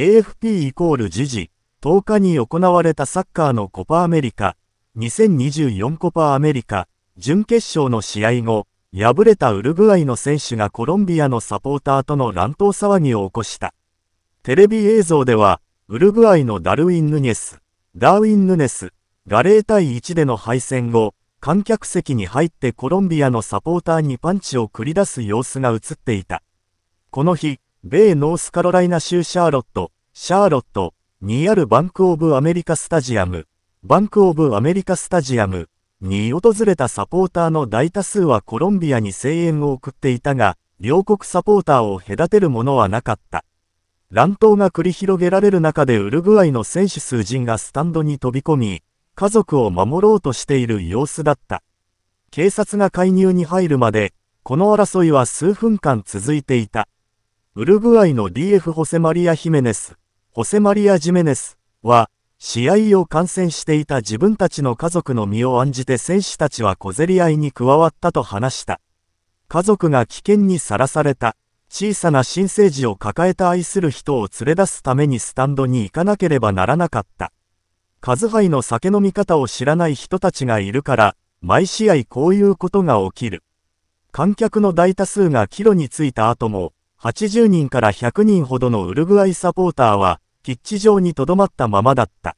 AFP イコール時事、10日に行われたサッカーのコパアメリカ、2024コパアメリカ、準決勝の試合後、敗れたウルグアイの選手がコロンビアのサポーターとの乱闘騒ぎを起こした。テレビ映像では、ウルグアイのダルウィン・ヌニェス、ダーウィン・ヌネス、が0対1での敗戦後、観客席に入ってコロンビアのサポーターにパンチを繰り出す様子が映っていた。この日、米ノースカロライナ州シャーロット、シャーロットにあるバンクオブアメリカスタジアム、バンクオブアメリカスタジアムに訪れたサポーターの大多数はコロンビアに声援を送っていたが、両国サポーターを隔てるものはなかった。乱闘が繰り広げられる中でウルグアイの選手数人がスタンドに飛び込み、家族を守ろうとしている様子だった。警察が介入に入るまで、この争いは数分間続いていた。ウルグアイの DF ホセマリア・ヒメネス、ホセマリア・ジメネスは、試合を観戦していた自分たちの家族の身を案じて選手たちは小競り合いに加わったと話した。家族が危険にさらされた、小さな新生児を抱えた愛する人を連れ出すためにスタンドに行かなければならなかった。カズハイの酒飲み方を知らない人たちがいるから、毎試合こういうことが起きる。観客の大多数が帰路についた後も、80人から100人ほどのウルグアイサポーターは、ピッチ上に留まったままだった。